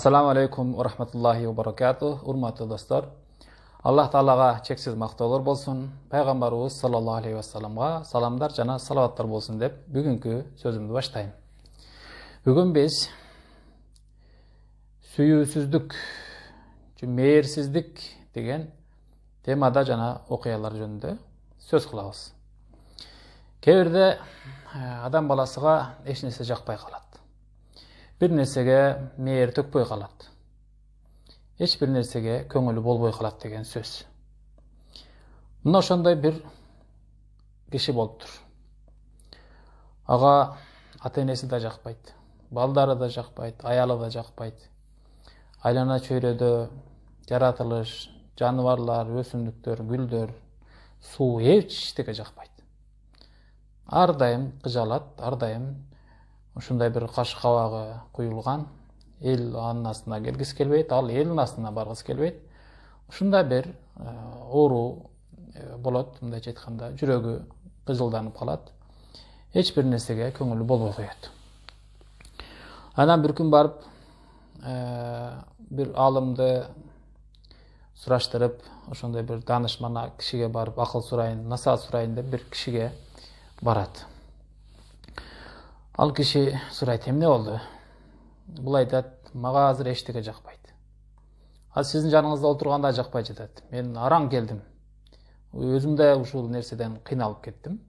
ассаламу алейкум рахматуллахи ва баракату урматты достор аллах тағалаға чексіз мақтаулар болсын пайғамбарымыз саллаллаху алейхи уассаламға саламдар жана салауаттар болсын деп бүгүнкү сөзүмдү баштайм бүгүн биз сүйүүсүздүк же мээрсиздик деген темада жана окуялар жөнүндө сөз кылабыз кээ бирде адам баласыга эч нерсе жакпай калат Бір нәрсеге мейір төкпей калат эч бир нерсеге көңүлү болбой калат деген сөз мына ошондой бир киши тұр. Аға ата энеси да жақпайды, балдары да жақпайды, аялы да жақпайды. айлана чөйрөдө жаратылыш жаныбарлар өсүмдүктөр гүлдөр суу эчтеке жакпайт ар дайым кыжалат ар ушундай бир кашык кабагы куюлган эл анын астына келгиси келбейт ал элдин астына баргысы келбейт ушундай бир э, оору э, болот мындайча айтканда жүрөгү кыжылданып калат эч бир нерсеге көңүлү болбой коет анан бир күн барып э, бир аалымды сураштырып ошондой бир данышмана кишиге барып акыл сурайын насаат сурайын деп бир кишиге барат ал кеше сұрай эмне болду бул айтат мага азыр эчтеке жакпайт азыр сиздин жаныңызда отурганда жакпай жатат мен араң келдим өзүм да ушул нерседен кыйналып кеттим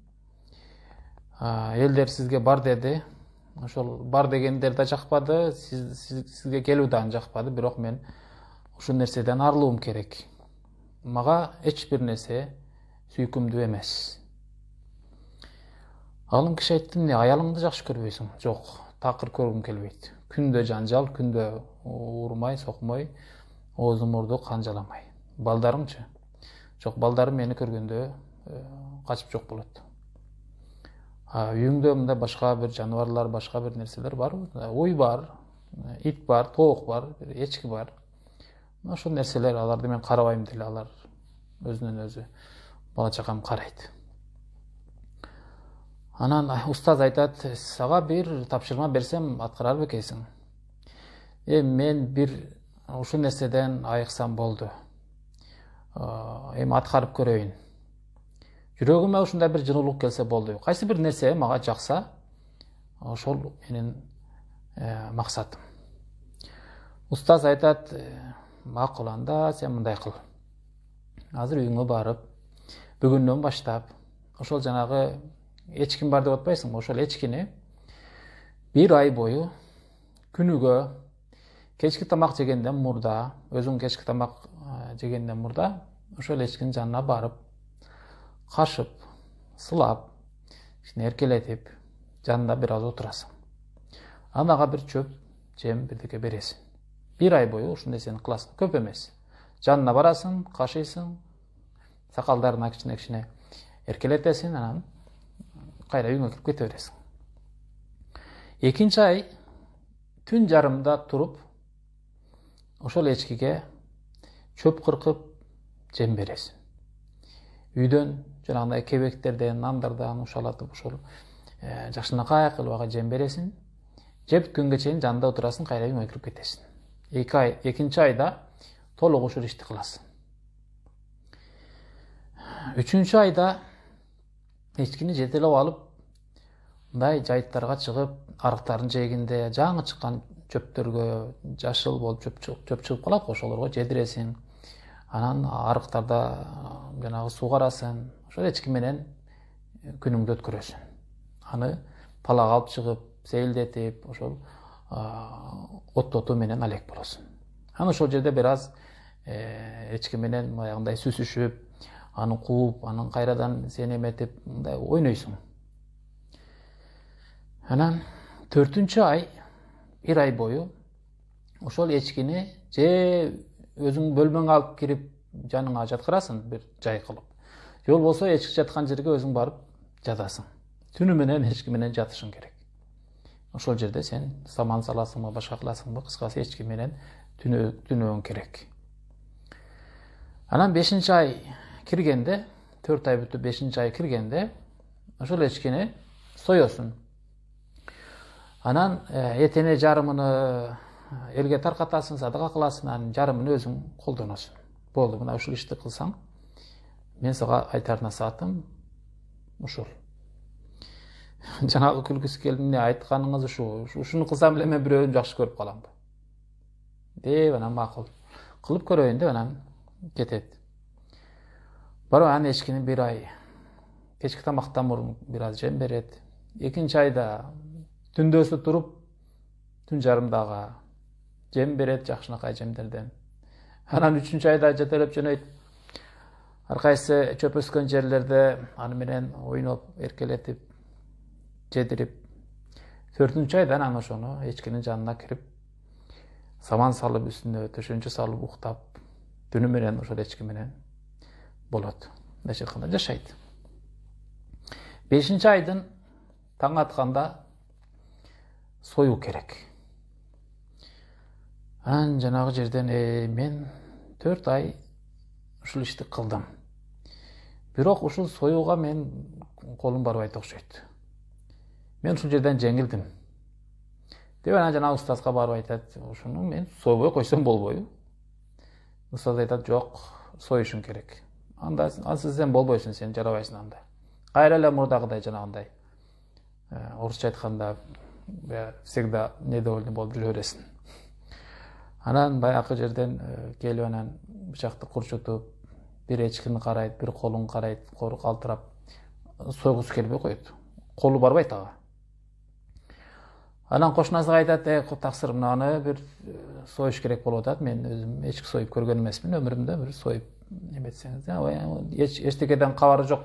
элдер сизге бар деди ошол бар дегендер да жакпады сизге келүү дагы жакпады бирок мен ушул нерседен арылуум керек мага эч бир нерсе сүйкүмдүү эмес ғалым кіші айттым не аялыңды жақсы көрбейсің жоқ тақыр көргім келбейді күнде жанжал күнді ұрмай соқмай озым ұрды қанжаламай балдарыңшы жоқ балдарым мені көргенде қашып жоқ болады үйіңде мында башқа бір жануарлар башқа бір нәрселер бар ой бар ит бар тоқ бар ешкі бар ошол нерселер аларды мен қарабаймын деле алар өзінен өзі бала қарайды анан ұстаз айтат сага бир тапшырма берсем аткарар бекенсиң эми мен бир ушул нерседен айыксам болду э, эми аткарып көрөйүн жүрөгүмө ушундай бир жылуулук келсе болду кайсы бир нерсе мага жакса ошол менин э, максатым устаз айтат «Э, макул анда сен мындай кыл азыр үйүңө барып бүгүндөн баштап ошол жанагы эчким бар деп атпайсыңбы ошол эчкини бир ай бою күнүгө кечки тамак жегенден мурда өзүң кечки тамак жегенден мурда ошол эчкинин жанына барып кашып сылап кичине эркелетип жанында бир аз отурасың анан ага бир чөп жем бирдеке бересиң бир ай бою ушундай сен кыласың көп эмес жанына барасың кашыйсың сакалдарына кичине кичине эркелетесиң анан қайта үйіңе кіріп кете бересің екінші ай түн жарымда тұрып ошол ечкиге чөп қырқып жем бересің үйдөн жанагындай кебектерден нандардан ушалатып ошол жакшынакай кылып ага жем бересиң жеп бүткөнгө чейин жанында отурасың кайра үйүңө кирип кетесиң эки ай экинчи айда толук ушул ишти кыласың үчүнчү айда эчкини жетелеп алып мындай жайыттарга чыгып арыктардын жээгинде жаңы чыккан чөптөргө жашыл болуп чөп чыгып калат ошолорго жедиресиң анан арыктарда жанагы суугарасың ошол эчки менен күнүңдү өткөрөсүң аны талаага алып чыгып сейилдетип ошол оттотуу менен алек болосуң анан ошол жерде бир аз эчки менен баягындай сүзүшүп аны кууп анан кайрадан сен эметип мындай ойнойсуң анан төртүнчү ай бир ай бою ошол эчкини же өзүң бөлмөңө алып кирип жаныңа жаткырасың бир жай кылып же болбосо эчки жаткан жерге өзүң барып жатасың түнү менен эчки менен жатышың керек ошол жерде сен саман саласыңбы башка кыласыңбы кыскасы эчки менен түн түнөөң керек анан бешинчи ай кіргенде 4 ай bitip 5. ай кіргенде ошол эчкини соесуң анан этене жарымыны элге таркатасың садака кыласың анан жарымын өзүң колдоносуң болду мына ушул ишти кылсаң мен сага айтар насаатым ушул жанагы күлгүсү келип эмне айтканыңыз ушу ушуну кылсам эле мен бирөөнү жакшы көрүп каламбы деп анан макул кылып көрөйүн деп анан кетет барып эчкини бір ай кечки тамақтан мурун бир аз жем береді екінші айда түндөсү тұрып түн жарымдағы жем берет жакшынакай жемдерден анан үшінші айда жетелеп жөнөйт ар кайсы чөп өскөн жерлерде аны менен ойноп эркелетип жедирип төртүнчү айда анан ошону эчкинин жанына кирип саман салып үстүнө төшөнчө салып уктап түнү менен ошол эчки менен болады былайша айтқанда жасайды бесінші айдын таң атқанда сою керек ан жаңағы жерден е, мен төрт ай ишти қылдым бирок ушул союуга мен колум барбайт окшойт мен ушул жерден жеңилдим деп анан жанагы устазга барып айтат ушуну мен сойбой койсом болбойбу устаз айтат жок союшуң керек анда ал сізден болбойсың сен жарабайсың анда кайра эле мурдагыдай жанагындай ә, орусча айтканда всегда недовольный болуп жүрө бересиң анан баягы жерден ә, келип анан бычакты курчутуп бир эчкини карайт бир колун карайт кору калтырап сойгусу келбей коет колу барбайт ага анан кошунасыга айтат эй таксыр мынаны бир ә, союш керек болуп атат мен өзүм эчки союп көргөн эмесмин өмүрүмдө бир союп неметсеңіз ештеңеден хабары жоқ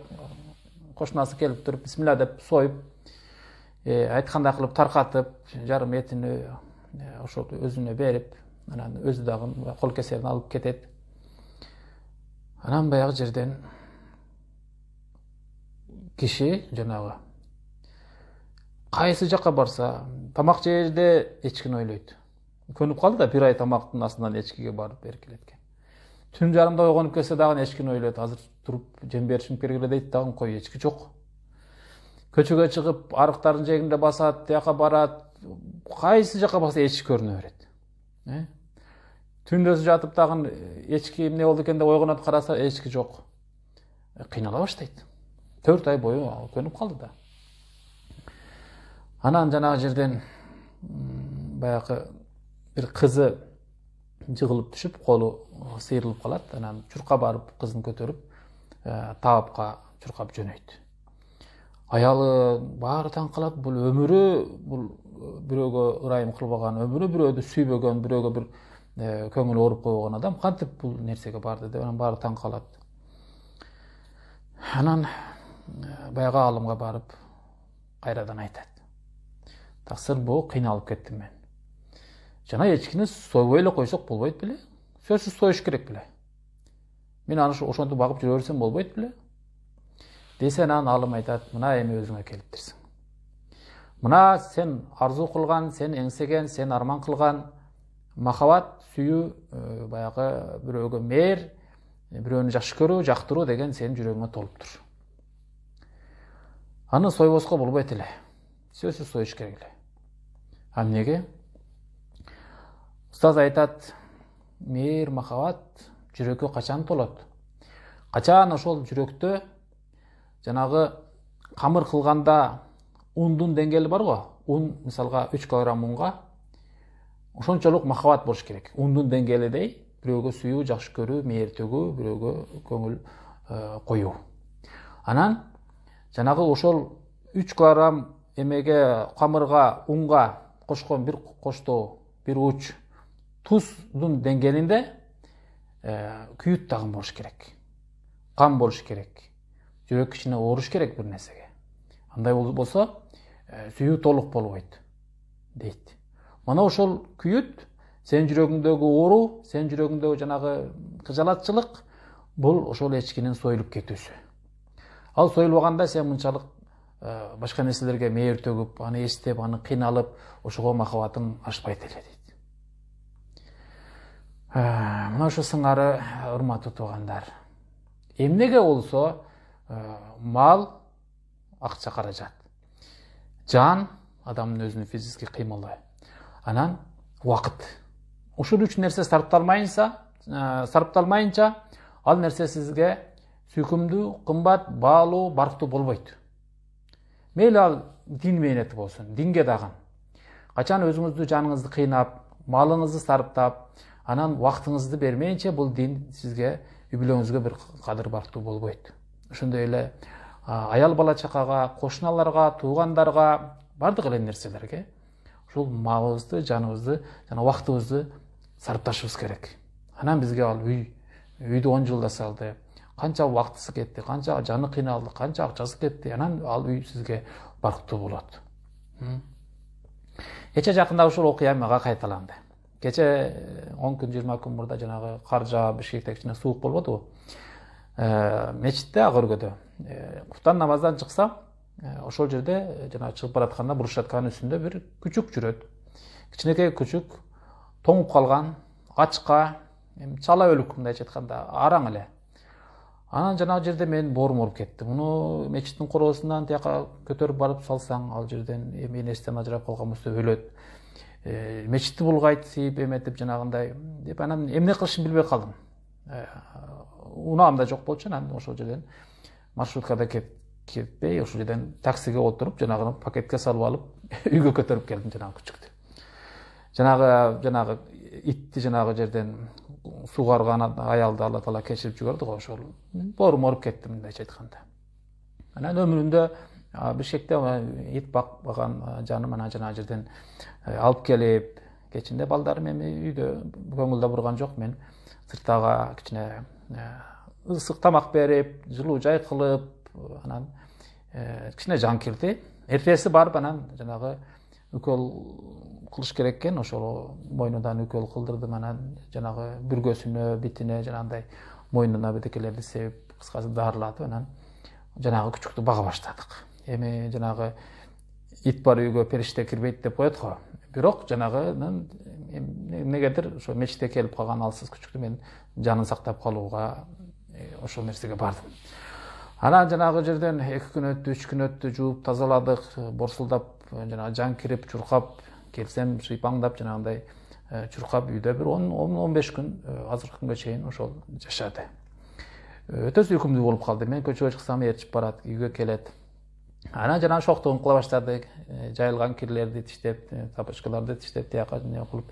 кошунасы келип туруп бисмилля деп союп айткандай кылып таркатып жарым этин ошо өзүнө берип анан өзү дагы кол кесерин алып кетет анан баягы жерден киши жанагы кайсы жака барса тамак жерде эчкини ойлойт көнүп калды да бир ай тамактын астынан эчкиге барып эркелеткен түн жарымда оянып келсе дагы ешкіні ойлойт азыр туруп жем беришим керек эле дейт дагы кой эчки жок көчөгө чыгып арыктардын жээгинде басат тияка барат кайсы жака барса эчки көрүнө берет түнде жатып дагы эчки эмне болду экен деп ойгонот караса эчки жок кыйнала баштайт төрт ай бою көнүп калды да анан жанагы жерден баягы бир кызы жығылып түшіп қолы сыйырылып қалады ана жұрқа барып қызын көтеріп ә, таапқа жұрқап жөнейді аялы бары таң қалады бұл өмірі бұл біреуге ырайым қылбаған өмірі біреуді сүйбеген біреуге бір ә, көңіл ауырып қойған адам қантип бұл нәрсеге барды деп анан бары таң қалады анан баяғы ғалымға барып қайрадан айтады тақсыр бұл қиналып кеттім мен жаңа эчкини сойбой эле койсок болбойт беле сөзсүз союш керек беле мен аны ошентип багып жүрө берсем болбойт беле десе анан алым айтат мына эми өзүңө келиптирсиң мына сен арзу кылган сен эңсеген сен арман кылган махабат сүйүү э, баягы бирөөгө мээр бирөөнү жакшы көрүү жактыруу деген сенин жүрөгүңө толуптур аны сойбоско болбойт эле сөзсүз союш керек эле а эмнеге устаз айтат мээр махабат жүрөккө качан толот качан ошол жүрөктө жанагы камыр кылганда ундун деңгээли барго ун мисалга үч килограмм унга ошончолук махабат болуш керек ундун деңгээлидей бирөөгө сүйүү жакшы көрүү мээр төгүү бирөөгө көңүл э, коюу анан жанагы ошол үч килограмм эмеге камырга унга кошкон бир коштоо бир уч тұздың деңгейінде ә, күйіт тағын болуш керек қан болуш керек жүрек ішіне орыш керек бір нәрсеге андай болса ә, сүйүү толық болбойт дейді мына ошол күйүт сен жүрөгүңдөгү оору сен жүрөгүңдөгү жанагы кыжалатчылык бул ошол эчкинин союлуп кетүүсү ал союлбаганда сен мынчалык башка нерселерге мээр төгүп аны эстеп аны кыйналып ошого махабатың ашпайт эле Ә, мына үші сыңары урматтуу ә, туугандар эмнеге болсо ә, мал акча каражат жан адамдын өзүнүн физический кыймылы анан убакыт ушул үч нерсе сарпталмайынса сарпталмайынча ал нерсе сизге сүйкүмдүү кымбат баалуу барктуу болбойт мейли ал дин мээнети болсун динге дагы качан өзүңүздү жаныңызды кыйнап малыңызды сарптап анан убактыңызды бермейинче бұл дин сізге, үй бүлөңүзгө бир кадыр барктуу болбойт ошондой эле аял бала чакага кошуналарга туугандарга баардык эле нерселерге ушул малыбызды жаныбызды жана убактыбызды сарпташыбыз керек анан бизге ал үй үйдү он жылда салды канча убактысы кетти канча жаны кыйналды канча акчасы кетти анан ал үй сизге барктуу болот кече жакында ушул окуя мага кайталанды кече э, он күн жыйырма күн мурда жанагы кар жаап бишкекте кичине суук болбодубу э, мечитте ак өргөдө э, куфтан намаздан чыксам ошол жерде жанагы чыгып баратканда брущадканын үстүндө бир күчүк жүрөт кичинекей күчүк тоңуп калган ачка эми чала өлүк мындайча айтканда араң эле анан жанагы жерде менин боорум ооруп кетти муну мечиттин короосунан тияка көтөрүп барып салсаң ал жерден эми энесинен ажырап калган болсо өлөт Э, мечитти булгайтиип эметип жанагындай деп анан эмне кылышымды билбей калдым э, унаам да жок болчу анан ошол жерден маршруткада кетпей ошол жерден таксиге отуруп жанагыны пакетке салып алып үйгө көтөрүп келдим жанагы күчүктү жанагы жанагы итти жанагы жерден сугарган аялды алла таала кечирип жүгөрди го ошол боорум ооруп кетти мындайча айтканда анан өмүрүмдө бишкекте эт бакпаган жаным анан жанагы жерден алып келип кечинде балдарым эми үйдө көңүл да бурган жок мен сырттага кичине э, ысык тамак берип жылуу жай кылып анан э, кичине жан кирди эртеси барып анан жанагы укол кылыш керек экен ошол мойнунан укол кылдырдым анан жанагы бүргөсүнө бетине жанагындай мойнуна бирдекелерди себэп кыскасы даарылатып анан жанагы күчүктү бага баштадык эми жанагы ит бар үйгө периште кирбейт деп коет го бирок жанагы эмнегедир ошо мечитке келип калган алсыз күчүктү мен жанын сактап калууга ошол нерсеге бардым анан жанагы жерден эки күн өттү үч күн өттү жууп тазаладык борсулдап жанагы жан кирип чуркап келсем шыйпаңдап жанагындай чуркап үйдө бир он он беш күн азыркы күнгө чейин ошол жашады өтө сүйкүмдүү болуп калды мен көчөгө чыксам ээрчип барат үйгө келет анан жанагы шоктогон кыла баштады э, жайылган кирлерди тиштеп э, тапочкаларды тиштеп тияка эмне кылып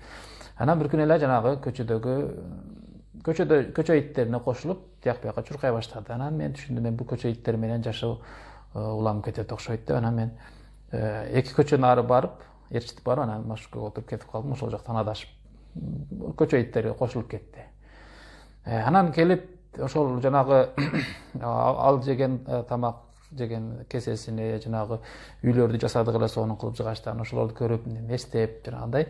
анан бир күнү эле жанагы көчөдөгү э, көчөдө көчө иттерине кошулуп тияк бияка чуркай баштады анан мен түшүндүм мен бул көчө иттер менен жашоо улам кетет окшойт деп анан мен эки көчөнү ары барып ээрчитип барып анан маршруткага отуруп кетип калдым ошол жактан адашып көчө иттери кошулуп кетти анан келип ошол жанагы ал жеген тамак деген кесесине жанагы үйлөрдү жасадык эле сонун кылып жыгачтан ошолорду көрүп эстеп жанагындай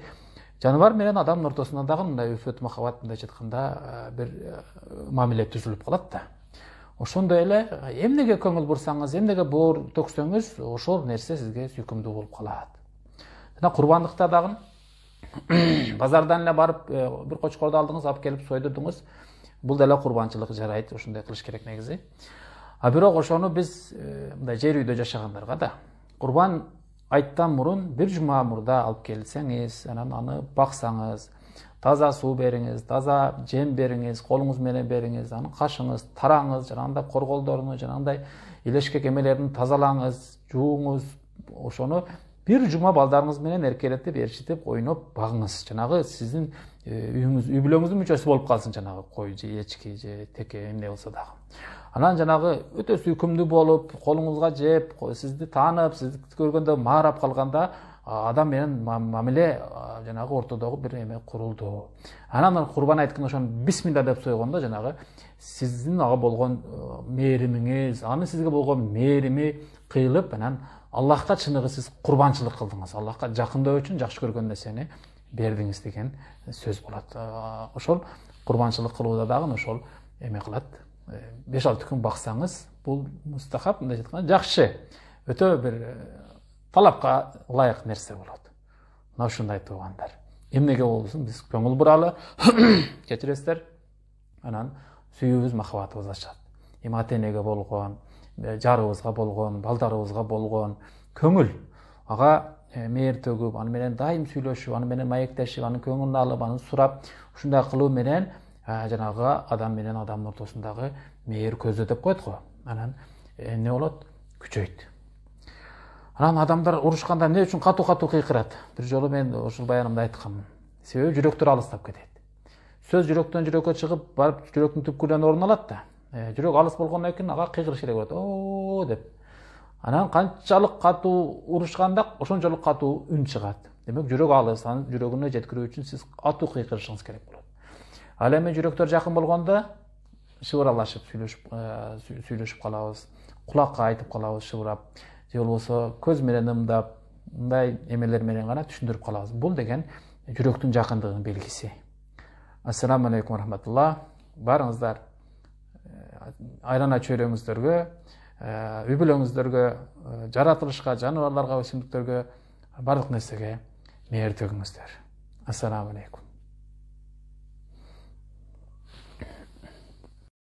жаныбар менен адамдын ортосунда дагы мындай үфөт махабат мындайча айтканда э, бир э, мамиле түзүлүп калат да ошондой эле эмнеге көңүл бурсаңыз эмнеге боор төксөңүз ошол нерсе сизге сүйкүмдүү болуп калат жана курбандыкта дагы базардан эле барып э, бир кочкорду алдыңыз алып келип сойдурдуңуз бул деле курбанчылык жарайт ушундай кылыш керек негизи а бирок ошону биз э, мындай жер үйдө жашагандарга да курбан айттан мурун бир жума мурда алып келсеңиз анан аны баксаңыз таза суу бериңиз таза жем бериңиз колуңуз менен бериңиз аны кашыңыз тараңыз жанагындай корголдоруну жанагындай илешкек эмелерин тазалаңыз жууңуз ошону бир жума балдарыңыз менен эркелетип ээрчитип ойноп багыңыз жанагы сиздин э, үйүңүз үй бүлөңүздүн мүчөсү болуп калсын жанагы кой же эчки же теке эмне болсо дагы анан жанагы өтө сүйкүмдүү болуп колуңузга жеп сизди таанып сизди көргөндө маарап калганда адам менен мамиле жанагы ортодогу бир эме курулду анан курбан айткан ошону бисмилла деп сойгондо жанагы сиздин ага болгон мээримиңиз анын сизге болгон мээрими кыйылып анан аллахка чыныгы сиз курбанчылык кылдыңыз аллахка жакындоо үчүн жакшы көргөн нерсени бердиңиз деген сөз болот ошол курбанчылык кылууда дагы ошол эме кылат Э, беш алты күн бақсаңыз бұл мұстахаб мындай айтқанда жақсы өте бір э, талапқа лайық нәрсе болады мына ушундай туғандар эмнеге болсун биз көңүл буралы кечиресиздер анан сүйүүбүз махабатыбыз ашат эми ата энеге болгон э, жарыбызга болгон балдарыбызга болгон көңүл ага мээр төгүп аны менен дайым сүйлөшүп аны менен маектешип анын көңүлүн алып аны сурап ушундай кылуу менен жанагы адам менен адам ортосундагы мээр көздө деп коет го анан э, эмне болот күчөйт анан адамдар урушканда эмне үчүн катуу катуу кыйкырат бир жолу мен ушул баянымда айтканмын себеби жүрөктөр алыстап кетет сөз жүрөктөн жүрөккө чыгып барып жүрөктүн түпкүрүнөн орун алат да э, жүрөк алыс болгондон кийин ага кыйкырыш керек болот о деп анан канчалык катуу урушканда ошончолук катуу үн чыгат демек жүрөк алыс анын жүрөгүнө жеткирүү үчүн сиз катуу кыйкырышыңыз керек болот әлем мен жүректер жақын болғанда шыбырлашып сүйлөшүп сөйлесіп қаламыз құлаққа айтып қаламыз шыбырап же болбосо көз менен ымдап мындай эмелер менен гана түшүндүрүп калабыз бул деген жүрөктүн жакындыгынын белгиси ассаламу алейкум рахматулла баарыңыздар айлана чөйрөңүздөргө үй бүлөңүздөргө жаратылышка жаныбарларга өсүмдүктөргө баардык нерсеге мээр төгүңүздөр ассаламу алейкум